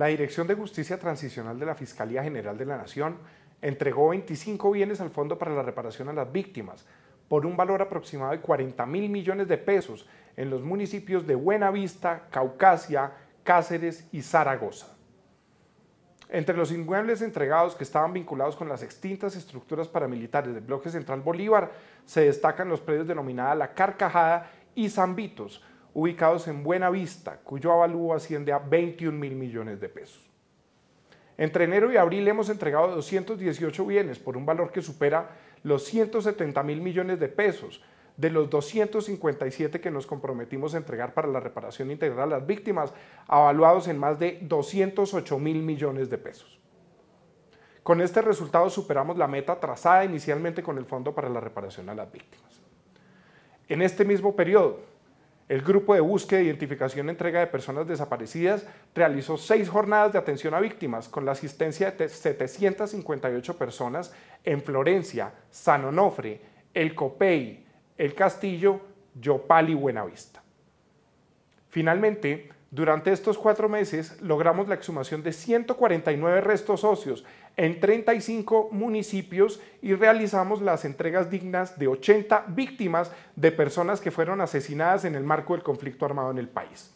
La Dirección de Justicia Transicional de la Fiscalía General de la Nación entregó 25 bienes al Fondo para la Reparación a las Víctimas por un valor aproximado de 40 mil millones de pesos en los municipios de Buenavista, Caucasia, Cáceres y Zaragoza. Entre los inmuebles entregados que estaban vinculados con las extintas estructuras paramilitares del Bloque Central Bolívar se destacan los predios denominados La Carcajada y Zambitos, ubicados en Buenavista, cuyo avalúo asciende a 21 mil millones de pesos. Entre enero y abril hemos entregado 218 bienes por un valor que supera los 170 mil millones de pesos de los 257 que nos comprometimos a entregar para la reparación integral a las víctimas, avaluados en más de 208 mil millones de pesos. Con este resultado superamos la meta trazada inicialmente con el Fondo para la Reparación a las Víctimas. En este mismo periodo, el grupo de búsqueda, e identificación y entrega de personas desaparecidas realizó seis jornadas de atención a víctimas con la asistencia de 758 personas en Florencia, San Onofre, El Copey, El Castillo, Yopal y Buenavista. Finalmente, durante estos cuatro meses logramos la exhumación de 149 restos óseos en 35 municipios y realizamos las entregas dignas de 80 víctimas de personas que fueron asesinadas en el marco del conflicto armado en el país.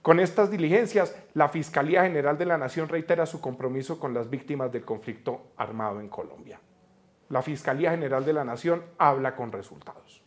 Con estas diligencias, la Fiscalía General de la Nación reitera su compromiso con las víctimas del conflicto armado en Colombia. La Fiscalía General de la Nación habla con resultados.